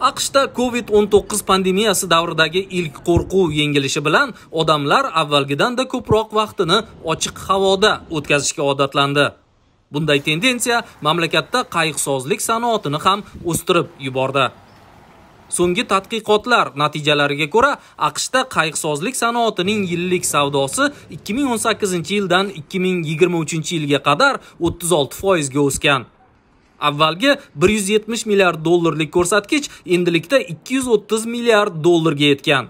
aqshda covid 19 pandemiyasi davridagi ilk qo'rquv yengilishi bilan odamlar avvalgidanda ko'proq vaqtini ochiq havoda o'tkazishga odatlandi bunday tendensiya mamlakatda qayiqsozlik sanoatini ham o'stirib yubordi so'nggi tadqiqotlar natijalariga ko'ra aqshda qayiqsozlik sanoatining yillik savdosi 2018 yildan 2023 yilga qadar 36 foizga o'sgan avvalgi 170 milliard dollarlik ko'rsatkich endilikda 230 milliard dollarga yetgan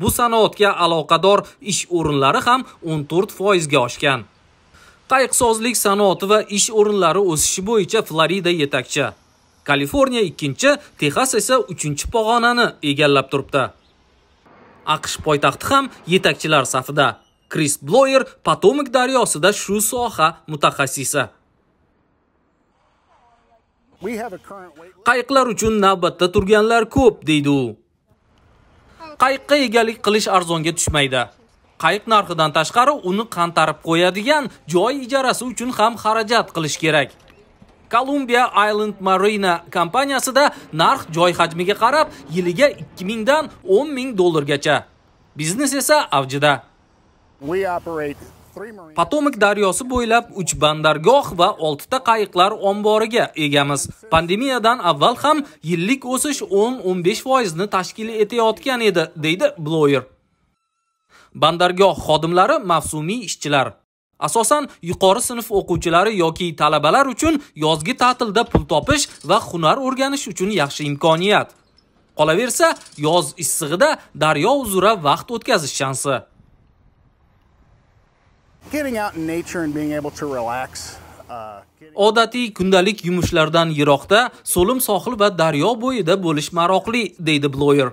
bu sanoatga aloqador ish o'rinlari ham 14 foizga oshgan qayiqsozlik sanoati va ish o'rinlari o'sishi bo'yicha florida yetakchi kaliforniya ikkinchi texas esa uchinchi pog'onani egallab turibdi aqsh poytaxti ham yetakchilar safida kris bloyer potomik daryosida shu soha mutaxassisi Qayiqlar uchun navbatda turganlar ko'p deydi u. Qayiqqa egalik qilish arzonga tushmaydi. Qayiq narxidan tashqari uni qantarib qo'yadigan joy ijarasi uchun ham xarajat qilish kerak. Columbia Island Marina kompaniyasida narx joy hajmiga qarab yiliga 2000 dan 10 ming dollargacha. Biznes esa avjida. We operate potomak daryosi bo'ylab uch bandargoh va oltita qayiqlar omboriga egamiz pandemiyadan avval ham yillik o'sish 10-15 foizni tashkil etayotgan edi deydi bloyer bandargoh xodimlari mavsumiy ishchilar asosan yuqori sinf o'quvchilari yoki talabalar uchun yozgi ta'tilda pul topish va hunar o'rganish uchun yaxshi imkoniyat qolaversa yoz issig'ida daryo uzra vaqt o'tkazish shansi Uh, odatiy kundalik yumushlardan yiroqda so'lim sohil va daryo bo'yida bo'lish maroqli deydi bloyer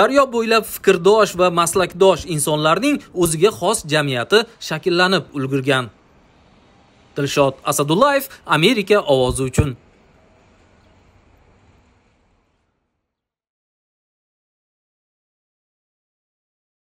daryo bo'ylab fikrdosh va maslakdosh insonlarning o'ziga xos jamiyati shakllanib ulgurgan dilshod asadullayev amerika ovozi uchun